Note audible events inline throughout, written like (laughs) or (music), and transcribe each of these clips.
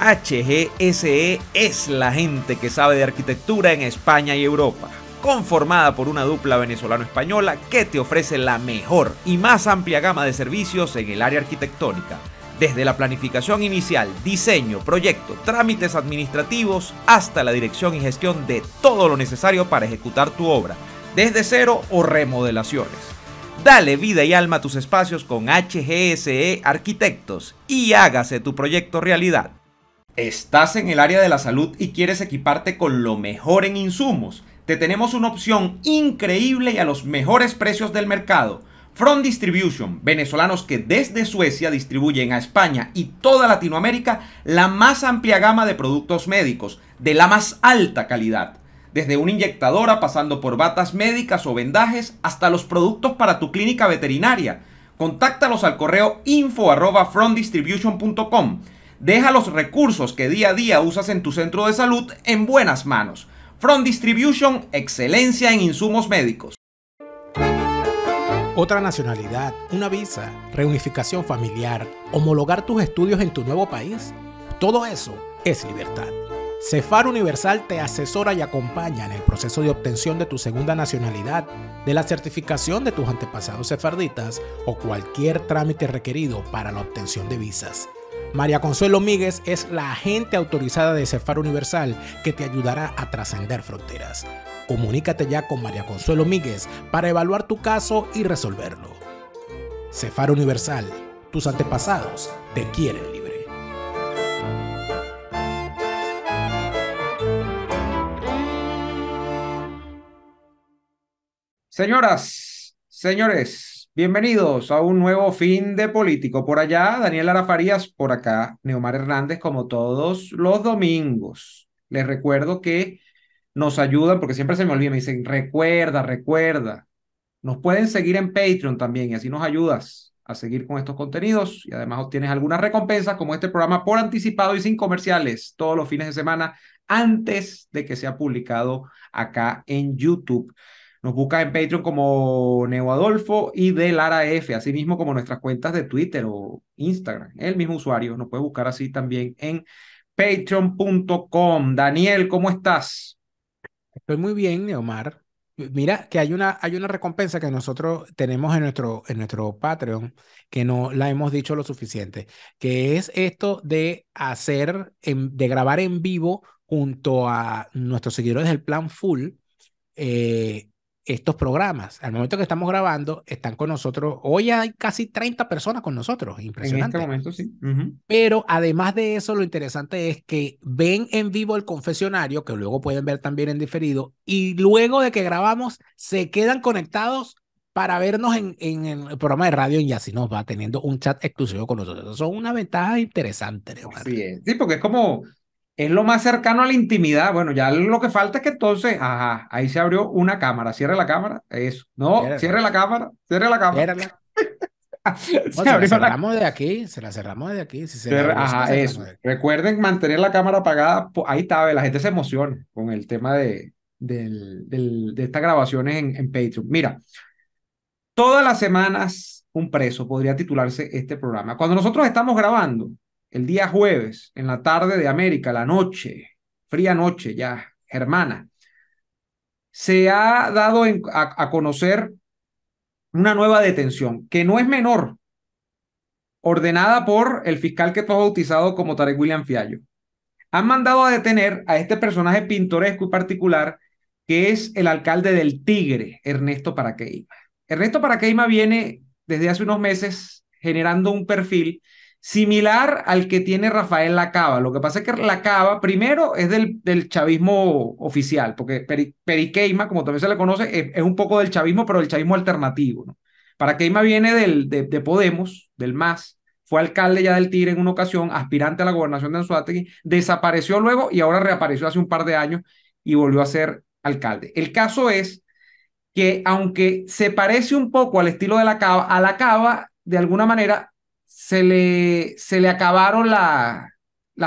HGSE es la gente que sabe de arquitectura en España y Europa, conformada por una dupla venezolano-española que te ofrece la mejor y más amplia gama de servicios en el área arquitectónica desde la planificación inicial, diseño, proyecto, trámites administrativos, hasta la dirección y gestión de todo lo necesario para ejecutar tu obra, desde cero o remodelaciones. Dale vida y alma a tus espacios con HGSE Arquitectos y hágase tu proyecto realidad. ¿Estás en el área de la salud y quieres equiparte con lo mejor en insumos? Te tenemos una opción increíble y a los mejores precios del mercado Front Distribution, venezolanos que desde Suecia distribuyen a España y toda Latinoamérica la más amplia gama de productos médicos, de la más alta calidad. Desde una inyectadora pasando por batas médicas o vendajes hasta los productos para tu clínica veterinaria. Contáctalos al correo info Deja los recursos que día a día usas en tu centro de salud en buenas manos. Front Distribution, excelencia en insumos médicos otra nacionalidad, una visa, reunificación familiar, homologar tus estudios en tu nuevo país. Todo eso es libertad. Cefar Universal te asesora y acompaña en el proceso de obtención de tu segunda nacionalidad, de la certificación de tus antepasados sefarditas o cualquier trámite requerido para la obtención de visas. María Consuelo Míguez es la agente autorizada de Cefar Universal que te ayudará a trascender fronteras. Comunícate ya con María Consuelo Míguez para evaluar tu caso y resolverlo. Cefar Universal, tus antepasados te quieren libre. Señoras, señores, Bienvenidos a un nuevo fin de político. Por allá, Daniel Arafarías, por acá, Neomar Hernández, como todos los domingos. Les recuerdo que nos ayudan, porque siempre se me olvida, me dicen, recuerda, recuerda. Nos pueden seguir en Patreon también y así nos ayudas a seguir con estos contenidos y además obtienes algunas recompensas como este programa por anticipado y sin comerciales todos los fines de semana antes de que sea publicado acá en YouTube. Nos busca en Patreon como Neo Adolfo y de Lara F, así mismo como nuestras cuentas de Twitter o Instagram. El mismo usuario nos puede buscar así también en patreon.com. Daniel, ¿cómo estás? Estoy muy bien, Neomar. Mira que hay una, hay una recompensa que nosotros tenemos en nuestro, en nuestro Patreon que no la hemos dicho lo suficiente, que es esto de hacer, de grabar en vivo junto a nuestros seguidores del Plan Full eh, estos programas. Al momento que estamos grabando, están con nosotros, hoy hay casi 30 personas con nosotros, impresionante. En este momento, sí. Pero además de eso, lo interesante es que ven en vivo el confesionario, que luego pueden ver también en diferido, y luego de que grabamos, se quedan conectados para vernos en, en, el programa de radio y así nos va teniendo un chat exclusivo con nosotros. Son una ventaja interesante. Sí, sí, porque es como es lo más cercano a la intimidad. Bueno, ya lo que falta es que entonces, ajá, ahí se abrió una cámara. Cierre la cámara, eso. No, cierre la cámara, cierre la cámara. (laughs) se, se la cerramos de aquí, se la cerramos de aquí. ajá, eso. Recuerden mantener la cámara apagada. Ahí está, la gente se emociona con el tema de, del, de estas grabaciones en, en Patreon. Mira, todas las semanas un preso podría titularse este programa. Cuando nosotros estamos grabando, el día jueves, en la tarde de América, la noche, fría noche ya, germana, se ha dado a, conocer una nueva detención que no es menor, ordenada por el fiscal que fue bautizado como Tarek William Fiallo. Han mandado a detener a este personaje pintoresco y particular que es el alcalde del Tigre, Ernesto Paraqueima. Ernesto Paraqueima viene desde hace unos meses generando un perfil similar al que tiene Rafael Lacaba. Lo que pasa es que Lacaba, primero, es del, del chavismo oficial, porque Periqueima, como también se le conoce, es, un poco del chavismo, pero del chavismo alternativo. ¿no? Para Queima viene del, de, Podemos, del MAS, fue alcalde ya del TIR en una ocasión, aspirante a la gobernación de Anzuategui, desapareció luego y ahora reapareció hace un par de años y volvió a ser alcalde. El caso es que aunque se parece un poco al estilo de la a la de alguna manera se le, se le acabaron las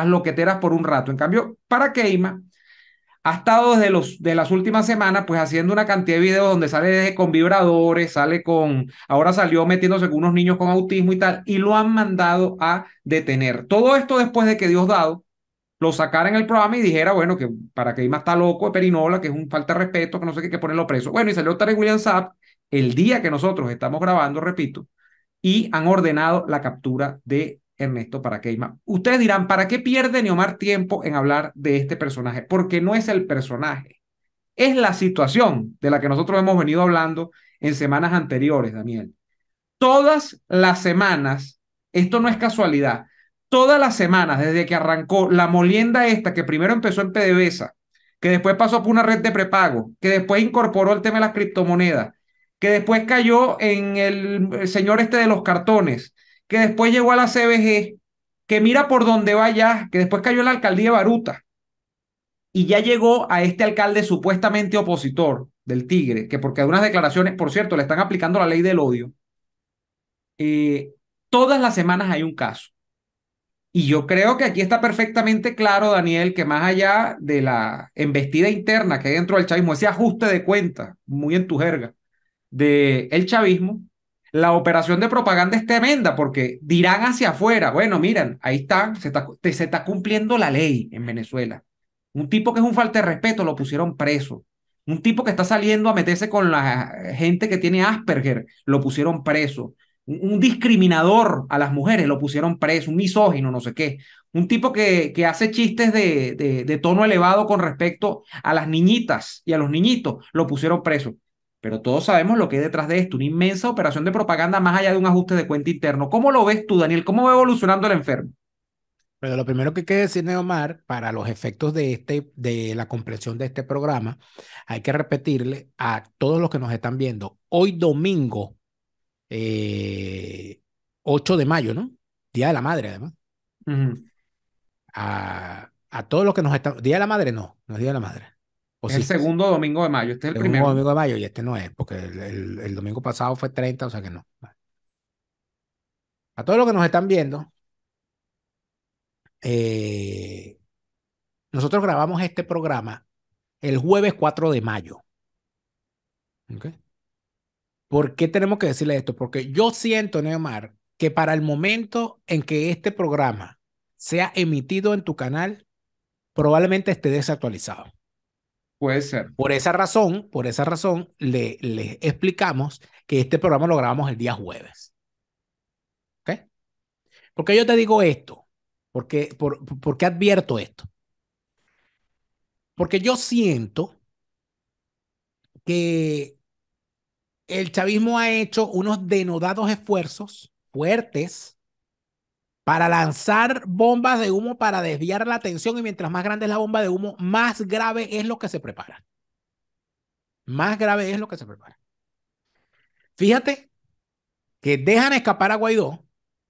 loqueteras por un rato. En cambio, para Keima, ha estado desde los, de las últimas semanas, pues haciendo una cantidad de videos donde sale con vibradores, sale con, ahora salió metiéndose con unos niños con autismo y tal, y lo han mandado a detener. Todo esto después de que Dios dado lo sacara en el programa y dijera, bueno, que para Keima está loco, Perinola, que es un falta de respeto, que no sé qué, que ponerlo preso. Bueno, y salió Tarek William Saab el día que nosotros estamos grabando, repito, y han ordenado la captura de Ernesto Paraqueima. Ustedes dirán, ¿para qué pierde Neomar tiempo en hablar de este personaje? Porque no es el personaje, es la situación de la que nosotros hemos venido hablando en semanas anteriores, Daniel. Todas las semanas, esto no es casualidad, todas las semanas desde que arrancó la molienda esta, que primero empezó en PDVSA, que después pasó por una red de prepago, que después incorporó el tema de las criptomonedas, que después cayó en el señor este de los cartones, que después llegó a la CBG, que mira por dónde ya, que después cayó en la alcaldía de Baruta y ya llegó a este alcalde supuestamente opositor del Tigre, que porque algunas declaraciones, por cierto, le están aplicando la ley del odio. Eh, todas las semanas hay un caso. Y yo creo que aquí está perfectamente claro, Daniel, que más allá de la embestida interna que hay dentro del chavismo, ese ajuste de cuenta, muy en tu jerga, del chavismo, la operación de propaganda es tremenda porque dirán hacia afuera, bueno, miren, ahí están, se está, se está cumpliendo la ley en Venezuela. Un tipo que es un falta de respeto lo pusieron preso. Un tipo que está saliendo a meterse con la gente que tiene Asperger lo pusieron preso. Un, discriminador a las mujeres lo pusieron preso. Un misógino, no sé qué. Un tipo que, hace chistes de tono elevado con respecto a las niñitas y a los niñitos lo pusieron preso. Pero todos sabemos lo que hay detrás de esto, una inmensa operación de propaganda más allá de un ajuste de cuenta interno. ¿Cómo lo ves tú, Daniel? ¿Cómo va evolucionando el enfermo? Pero lo primero que hay que decir, Neomar, para los efectos de, este, de la comprensión de este programa, hay que repetirle a todos los que nos están viendo, hoy domingo, 8 eh, de mayo, ¿no? Día de la Madre, además. a, todos los que nos están... Día de la Madre, no, no es Día de la Madre el segundo domingo de mayo, este es el, Segundo domingo de mayo y este no es, porque el, domingo pasado fue 30, o sea que no. A todos los que nos están viendo, eh, nosotros grabamos este programa el jueves 4 de mayo. ¿Por qué tenemos que decirle esto? Porque yo siento, Neomar, que para el momento en que este programa sea emitido en tu canal, probablemente esté desactualizado. Puede ser. Por esa razón, por esa razón, le, explicamos que este programa lo grabamos el día jueves. ¿Ok? Porque yo te digo esto? por, qué advierto esto? Porque yo siento que el chavismo ha hecho unos denodados esfuerzos fuertes para lanzar bombas de humo para desviar la atención y mientras más grande es la bomba de humo, más grave es lo que se prepara. Más grave es lo que se prepara. Fíjate que dejan escapar a Guaidó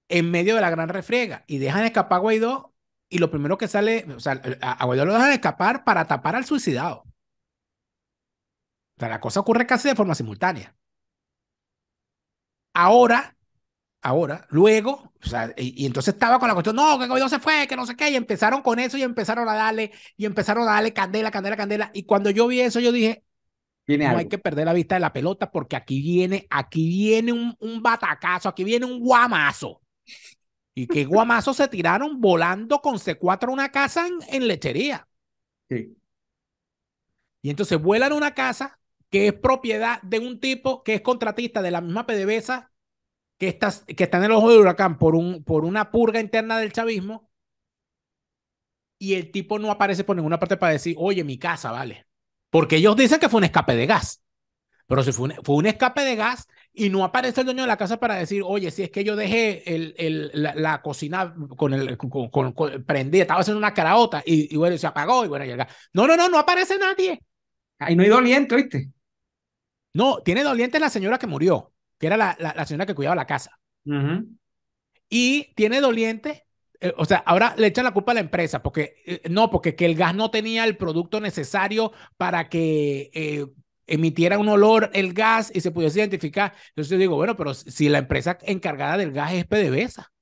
en medio de la gran refriega y dejan escapar a Guaidó y lo primero que sale, o sea, a Guaidó lo dejan escapar para tapar al suicidado. O sea, la cosa ocurre casi de forma simultánea. Ahora Ahora, luego, y, entonces estaba con la cuestión, no, que gobierno se fue, que no sé qué, y empezaron con eso y empezaron a darle, y empezaron a darle candela, candela, candela. Y cuando yo vi eso, yo dije, no hay que perder la vista de la pelota porque aquí viene, aquí viene un, un batacazo, aquí viene un guamazo. Y que guamazos se tiraron volando con C4 a una casa en, lechería. Y entonces vuelan a una casa que es propiedad de un tipo que es contratista de la misma PDVSA que, que está en el ojo del huracán por, un, por una purga interna del chavismo y el tipo no aparece por ninguna parte para decir, oye, mi casa, vale. Porque ellos dicen que fue un escape de gas. Pero si fue un, escape de gas y no aparece el dueño de la casa para decir, oye, si es que yo dejé el, el, la, cocina con el con, prendida, estaba haciendo una caraota y, bueno, se apagó y bueno, llega No, no, no, no aparece nadie. Ahí no hay doliente, ¿viste? No, tiene doliente la señora que murió que era la, la, señora que cuidaba la casa. Y tiene doliente, eh, o sea, ahora le echan la culpa a la empresa, porque eh, no, porque que el gas no tenía el producto necesario para que eh, emitiera un olor el gas y se pudiese identificar. Entonces yo digo, bueno, pero si la empresa encargada del gas es PDVSA,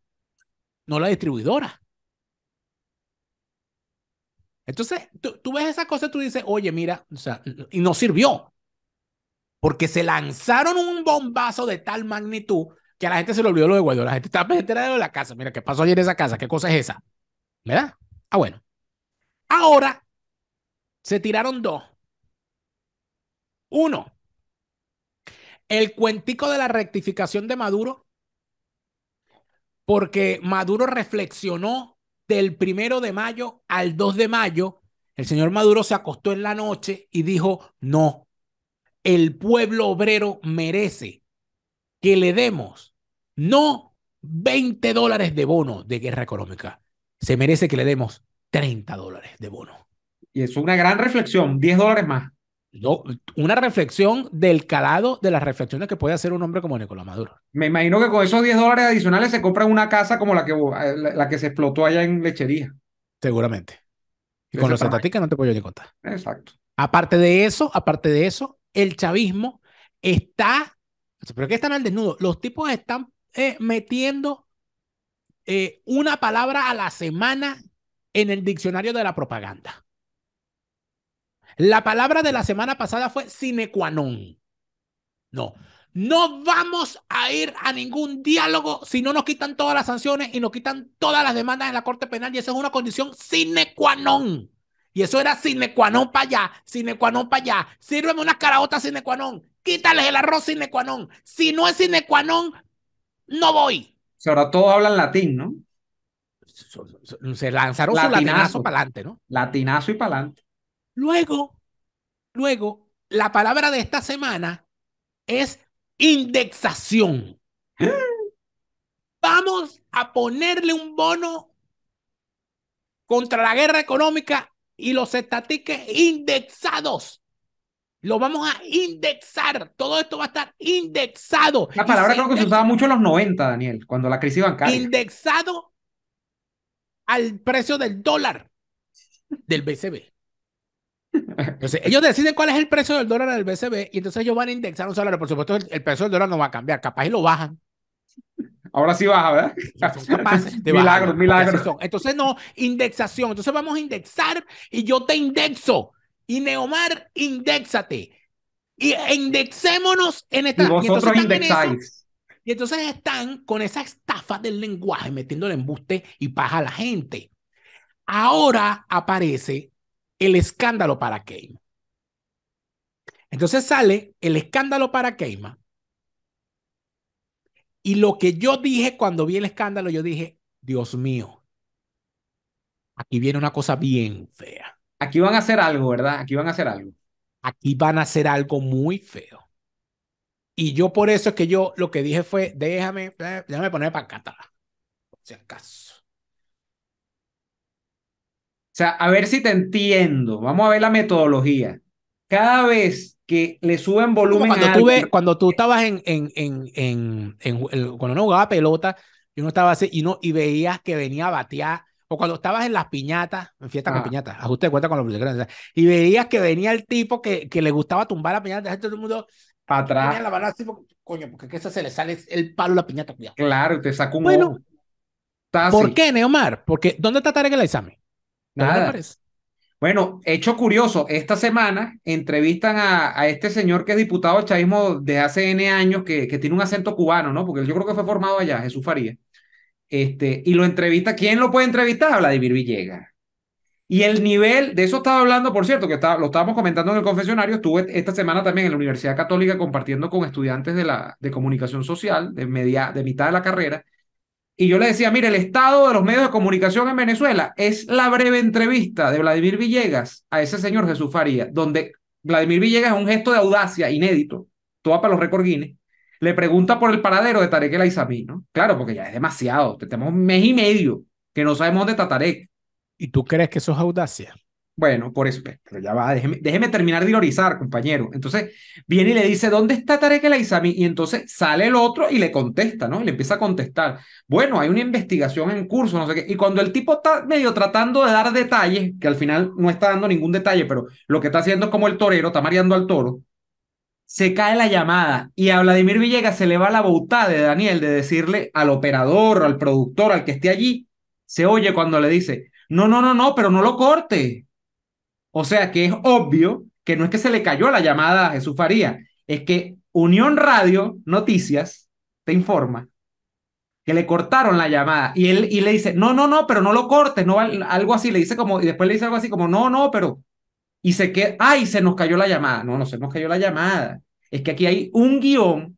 no la distribuidora. Entonces, tú, ves esa cosa, y tú dices, oye, mira, o sea, y no sirvió porque se lanzaron un bombazo de tal magnitud que a la gente se le olvidó lo de Guaidó. La gente está enterada de la casa. Mira, ¿qué pasó ayer en esa casa? ¿Qué cosa es esa? ¿Verdad? Ah, bueno. Ahora se tiraron dos. Uno, el cuentico de la rectificación de Maduro, porque Maduro reflexionó del primero de mayo al 2 de mayo. El señor Maduro se acostó en la noche y dijo, no, el pueblo obrero merece que le demos no 20 dólares de bono de guerra económica, se merece que le demos 30 dólares de bono. Y es una gran reflexión, 10 dólares más. una reflexión del calado de las reflexiones que puede hacer un hombre como Nicolás Maduro. Me imagino que con esos 10 dólares adicionales se compran una casa como la que, eh, la, que se explotó allá en lechería. Seguramente. Y con los estatísticos no te puedo yo ni contar. Exacto. Aparte de eso, aparte de eso, el chavismo está, pero qué están al desnudo, los tipos están eh, metiendo eh, una palabra a la semana en el diccionario de la propaganda. La palabra de la semana pasada fue sine qua non. No, no vamos a ir a ningún diálogo si no nos quitan todas las sanciones y nos quitan todas las demandas en la Corte Penal y esa es una condición sine qua non. Y eso era sine qua para allá, sine qua para allá. Sírveme unas caraotas sine qua Quítales el arroz sine Si no es sine no voy. ahora todos hablan latín, ¿no? Se lanzaron su latinazo para adelante, ¿no? Latinazo y para adelante. Luego, luego, la palabra de esta semana es indexación. (gasps) Vamos a ponerle un bono contra la guerra económica y los estatiques indexados. Lo vamos a indexar. Todo esto va a estar indexado. La palabra creo que se usaba mucho en los 90, Daniel, cuando la crisis bancaria. Indexado al precio del dólar del BCB. Entonces, ellos deciden cuál es el precio del dólar del BCB y entonces ellos van a indexar un salario. Por supuesto, el, el precio del dólar no va a cambiar. Capaz y lo bajan. Ahora sí baja, ¿verdad? (laughs) Milagros, de milagros, Entonces, no, indexación. Entonces vamos a indexar y yo te indexo. Y Neomar, indexate. Y indexémonos en esta. Y vosotros indexáis. y entonces están con esa estafa del lenguaje, metiéndole embuste y paja a la gente. Ahora aparece el escándalo para Keima. Entonces sale el escándalo para Keima y lo que yo dije cuando vi el escándalo, yo dije, Dios mío, aquí viene una cosa bien fea. Aquí van a hacer algo, ¿verdad? Aquí van a hacer algo. Aquí van a hacer algo muy feo. Y yo por eso es que yo lo que dije fue, déjame, déjame poner para cátara, por si acaso. O sea, a ver si te entiendo. Vamos a ver la metodología. Cada vez que le suben volumen. Cuando, tú, cuando tú estabas en, cuando uno jugaba pelota, y uno estaba así y, no, y veías que venía a batear. O cuando estabas en las piñatas, en fiesta con piñatas, ajuste cuenta con los grandes y veías que venía el tipo que, le gustaba tumbar la piñata, dejar todo el mundo para atrás. La así, coño, porque que se le sale el palo a la piñata. Claro, te sacó un bueno, ¿Por qué, Neomar? Porque, ¿dónde está Tarek el examen? Nada. Bueno, hecho curioso, esta semana entrevistan a, este señor que es diputado de chavismo de hace N años, que, que, tiene un acento cubano, ¿no? Porque yo creo que fue formado allá, Jesús Faría. Este, y lo entrevista, ¿quién lo puede entrevistar? Vladimir Villegas. Y el nivel, de eso estaba hablando, por cierto, que lo estábamos comentando en el confesionario, estuve esta semana también en la Universidad Católica compartiendo con estudiantes de, la, de comunicación social, de, media, de mitad de la carrera, y yo le decía, mire, el estado de los medios de comunicación en Venezuela es la breve entrevista de Vladimir Villegas a ese señor Jesús Faría, donde Vladimir Villegas es un gesto de audacia inédito, toda para los récord Guinness, le pregunta por el paradero de Tarek El Aizami, ¿no? Claro, porque ya es demasiado, tenemos un mes y medio que no sabemos dónde está Tarek. ¿Y tú crees que eso es audacia? Bueno, por eso, pero ya va, déjeme, terminar de ironizar, compañero. Entonces viene y le dice, ¿dónde está Tarek El Aizami? Y entonces sale el otro y le contesta, ¿no? Y le empieza a contestar, bueno, hay una investigación en curso, no sé qué. Y cuando el tipo está medio tratando de dar detalles, que al final no está dando ningún detalle, pero lo que está haciendo es como el torero, está mareando al toro, se cae la llamada y a Vladimir Villegas se le va la bautada de Daniel de decirle al operador, al productor, al que esté allí, se oye cuando le dice, no, no, no, no, pero no lo corte o sea que es obvio que no es que se le cayó la llamada a Jesús Faría, es que Unión Radio Noticias te informa que le cortaron la llamada y él y le dice, no, no, no, pero no lo cortes, no, algo así, le dice como, y después le dice algo así como, no, no, pero, y se que, ay, se nos cayó la llamada, no, no se nos cayó la llamada, es que aquí hay un guión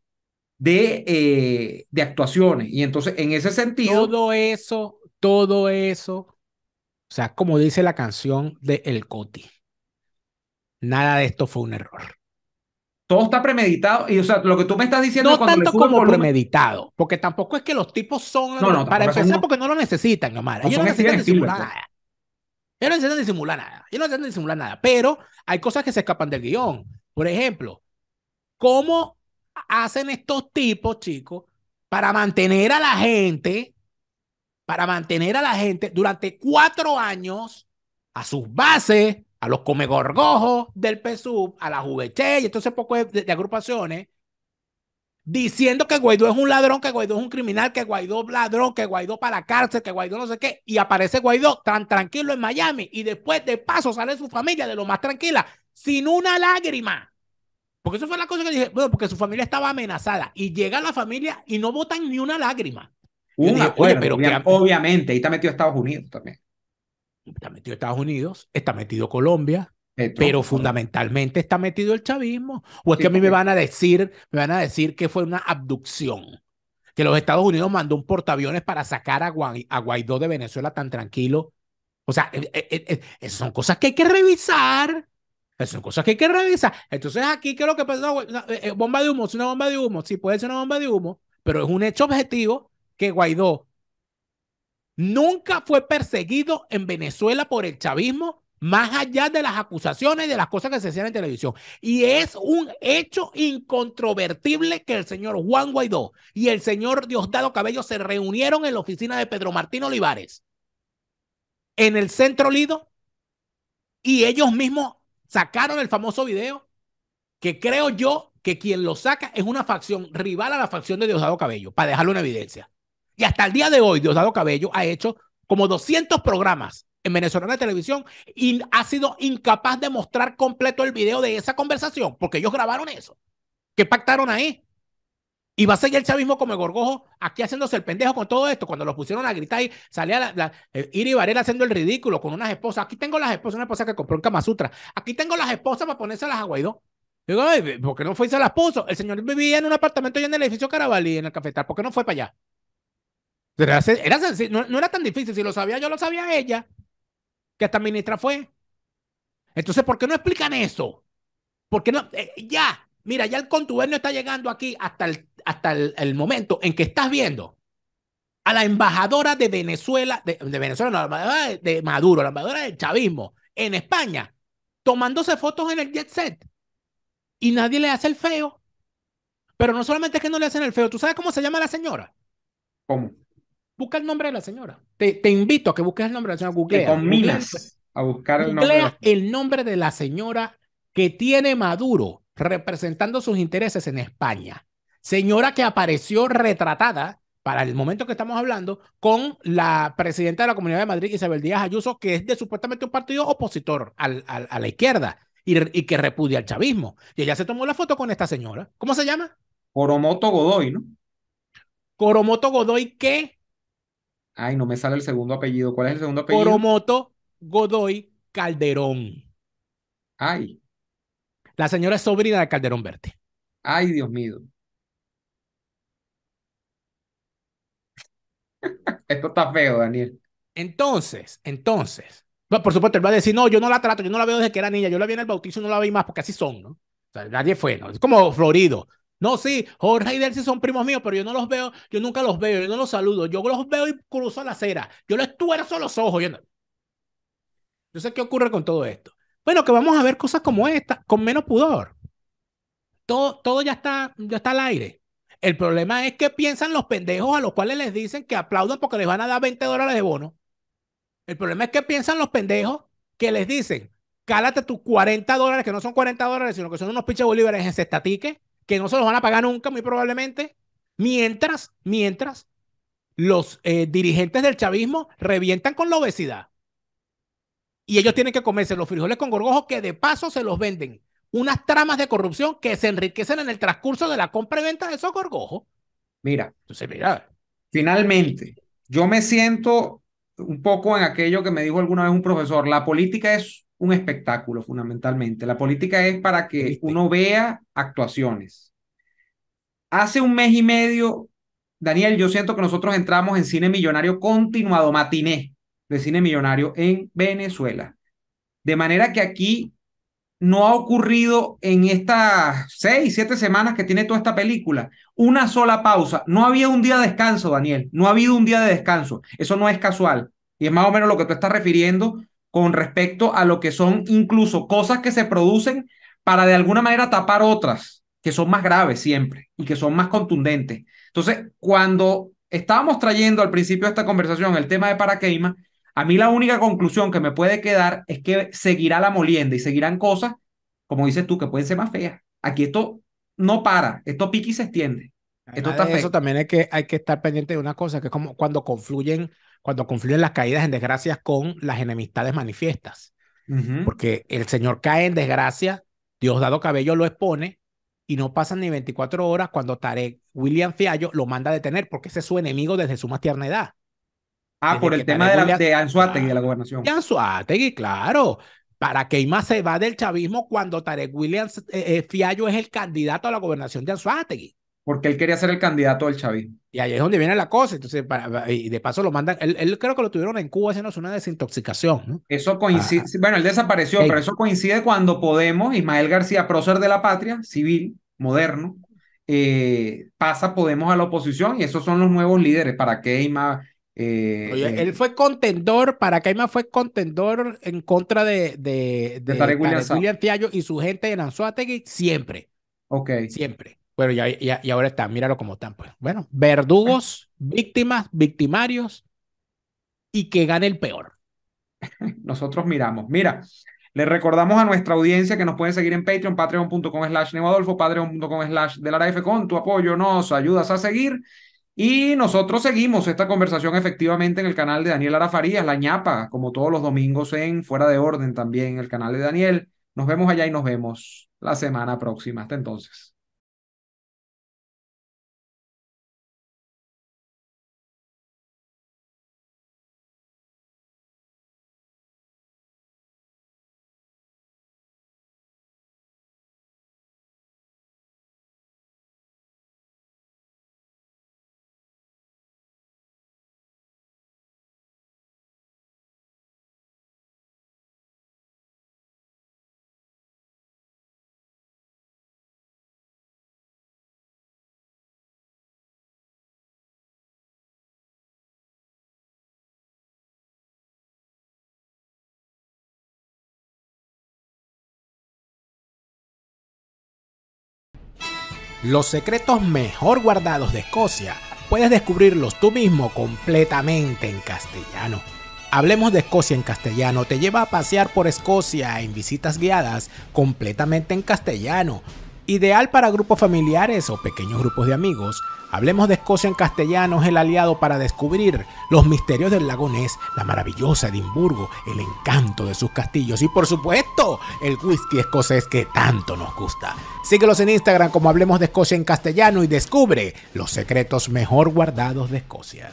de, eh, de actuaciones y entonces en ese sentido... Todo eso, todo eso o sea, como dice la canción de El Coti, nada de esto fue un error. Todo está premeditado y o sea, lo que tú me estás diciendo no tanto como premeditado, porque tampoco es que los tipos son no, no, para empezar porque no lo necesitan, Omar. Ellos no necesitan disimular pues. nada. Ellos no necesitan disimular nada. Ellos no necesitan disimular nada, pero hay cosas que se escapan del guión. Por ejemplo, cómo hacen estos tipos, chicos, para mantener a la gente para mantener a la gente durante cuatro años a sus bases, a los comegorgojos del PSUV, a la JVC, y entonces poco de, agrupaciones, diciendo que Guaidó es un ladrón, que Guaidó es un criminal, que Guaidó es ladrón, que Guaidó para la cárcel, que Guaidó no sé qué, y aparece Guaidó tan tranquilo en Miami y después de paso sale su familia de lo más tranquila, sin una lágrima. Porque eso fue la cosa que dije, bueno, porque su familia estaba amenazada y llega la familia y no votan ni una lágrima. Un pero obviamente, ahí está metido Estados Unidos también. Está metido Estados Unidos, está metido Colombia, pero fundamentalmente está metido el chavismo. O es que a mí me van a decir, me van a decir que fue una abducción que los Estados Unidos mandó un portaaviones para sacar a, Guaidó de Venezuela tan tranquilo. O sea, esas eh, eh, eh, son cosas que hay que revisar. Son cosas que hay que revisar. Entonces, aquí, ¿qué es lo que pasa, Bomba de humo, es una bomba de humo. Sí, puede ser una bomba de humo, pero es un hecho objetivo que Guaidó nunca fue perseguido en Venezuela por el chavismo, más allá de las acusaciones y de las cosas que se hacían en televisión. Y es un hecho incontrovertible que el señor Juan Guaidó y el señor Diosdado Cabello se reunieron en la oficina de Pedro Martín Olivares, en el centro Lido, y ellos mismos sacaron el famoso video que creo yo que quien lo saca es una facción rival a la facción de Diosdado Cabello, para dejarlo en evidencia. Y hasta el día de hoy, Diosdado Cabello ha hecho como 200 programas en venezolana de televisión y ha sido incapaz de mostrar completo el video de esa conversación, porque ellos grabaron eso. que pactaron ahí? Y va a seguir el chavismo como gorgojo aquí haciéndose el pendejo con todo esto. Cuando los pusieron a gritar y salía la, la Varela haciendo el ridículo con unas esposas. Aquí tengo las esposas, una esposa que compró en Camasutra. Aquí tengo las esposas para ponérselas a Guaidó. Digo, ¿por qué no fue y se las puso? El señor vivía en un apartamento y en el edificio Carabalí, en el cafetal. ¿Por qué no fue para allá? Era, no, era tan difícil. Si lo sabía yo, lo sabía ella, que esta ministra fue. Entonces, ¿por qué no explican eso? ¿Por no? Eh, ya, mira, ya el contubernio está llegando aquí hasta, el, hasta el, momento en que estás viendo a la embajadora de Venezuela, de, Venezuela, no, la de, de Maduro, la embajadora del chavismo en España, tomándose fotos en el jet set y nadie le hace el feo. Pero no solamente es que no le hacen el feo, ¿tú sabes cómo se llama la señora? ¿Cómo? busca el nombre de la señora. Te, invito a que busques el nombre de la señora. a buscar el nombre. el nombre de la señora que tiene Maduro representando sus intereses en España. Señora que apareció retratada para el momento que estamos hablando con la presidenta de la Comunidad de Madrid, Isabel Díaz Ayuso, que es de supuestamente un partido opositor al, a la izquierda y, y que repudia el chavismo. Y ella se tomó la foto con esta señora. ¿Cómo se llama? Coromoto Godoy, ¿no? Coromoto Godoy, ¿Qué? Ay, no me sale el segundo apellido. ¿Cuál es el segundo apellido? Poromoto Godoy Calderón. Ay. La señora es sobrina de Calderón Verte. Ay, Dios mío. (laughs) Esto está feo, Daniel. Entonces, entonces, por supuesto, él va a decir, no, yo no la trato, yo no la veo desde que era niña, yo la vi en el bautizo y no la vi más, porque así son, ¿no? O sea, nadie fue, ¿no? Es como Florido. No, sí, Jorge y Delcy son primos míos, pero yo no los veo, yo nunca los veo, yo no los saludo, yo los veo y cruzo la acera, yo les tuerzo los ojos. Yo sé ¿qué ocurre con todo esto? Bueno, que vamos a ver cosas como esta con menos pudor. Todo, todo ya, está, ya está al aire. El problema es que piensan los pendejos a los cuales les dicen que aplaudan porque les van a dar 20 dólares de bono. El problema es que piensan los pendejos que les dicen, cálate tus 40 dólares, que no son 40 dólares, sino que son unos pinches bolívares en cestatique que no se los van a pagar nunca, muy probablemente, mientras, mientras los eh, dirigentes del chavismo revientan con la obesidad. Y ellos tienen que comerse los frijoles con gorgojo que de paso se los venden. Unas tramas de corrupción que se enriquecen en el transcurso de la compra y venta de esos gorgojos. Mira, entonces mira. Finalmente, yo me siento un poco en aquello que me dijo alguna vez un profesor, la política es un espectáculo fundamentalmente. La política es para que uno vea actuaciones. Hace un mes y medio, Daniel, yo siento que nosotros entramos en cine millonario continuado, matiné de cine millonario en Venezuela. De manera que aquí no ha ocurrido en estas seis, siete semanas que tiene toda esta película una sola pausa. No había un día de descanso, Daniel. No ha habido un día de descanso. Eso no es casual. Y es más o menos lo que tú estás refiriendo con respecto a lo que son incluso cosas que se producen para de alguna manera tapar otras que son más graves siempre y que son más contundentes. Entonces, cuando estábamos trayendo al principio de esta conversación el tema de Paraqueima, a mí la única conclusión que me puede quedar es que seguirá la molienda y seguirán cosas, como dices tú, que pueden ser más feas. Aquí esto no para, esto pique y se extiende. Esto eso también es que hay que estar pendiente de una cosa, que es como cuando confluyen cuando confluyen las caídas en desgracias con las enemistades manifiestas. Porque el Señor cae en desgracia, Dios dado Cabello lo expone y no pasan ni 24 horas cuando Tarek William Fiallo lo manda a detener porque ese es su enemigo desde su más tierna edad. Ah, por el tema de, la, de de la ah, gobernación. De Anzuategui, claro. Para que Ima se va del chavismo cuando Tarek William eh, eh, Fiallo es el candidato a la gobernación de Anzuategui. Porque él quería ser el candidato del chavismo. Y ahí es donde viene la cosa. Entonces, y de paso lo mandan. Él, creo que lo tuvieron en Cuba es una desintoxicación. Eso coincide. bueno, él desapareció, pero eso coincide cuando Podemos, Ismael García, prócer de la patria, civil, moderno, eh, pasa Podemos a la oposición y esos son los nuevos líderes. Para que eh, eh, él fue contendor, para Keima fue contendor en contra de, de, de, de Tarek William y su gente en Nanzuategui siempre. Ok. Siempre. Bueno, y, ahora está, míralo como están. Pues. Bueno, verdugos, (laughs) víctimas, victimarios y que gane el peor. (laughs) Nosotros miramos. Mira, le recordamos a nuestra audiencia que nos pueden seguir en Patreon, patreon.com slash neoadolfo, patreon.com slash de con tu apoyo nos ayudas a seguir. Y nosotros seguimos esta conversación efectivamente en el canal de Daniel Arafarías, La ñapa, como todos los domingos en Fuera de Orden también, el canal de Daniel. Nos vemos allá y nos vemos la semana próxima. Hasta entonces. los secretos mejor guardados de Escocia, puedes descubrirlos tú mismo completamente en castellano. Hablemos de Escocia en castellano te lleva a pasear por Escocia en visitas guiadas completamente en castellano Ideal para grupos familiares o pequeños grupos de amigos, Hablemos de Escocia en castellano es el aliado para descubrir los misterios del lago Ness, la maravillosa Edimburgo, el encanto de sus castillos y por supuesto el whisky escocés que tanto nos gusta. Síguelos en Instagram como Hablemos de Escocia en castellano y descubre los secretos mejor guardados de Escocia.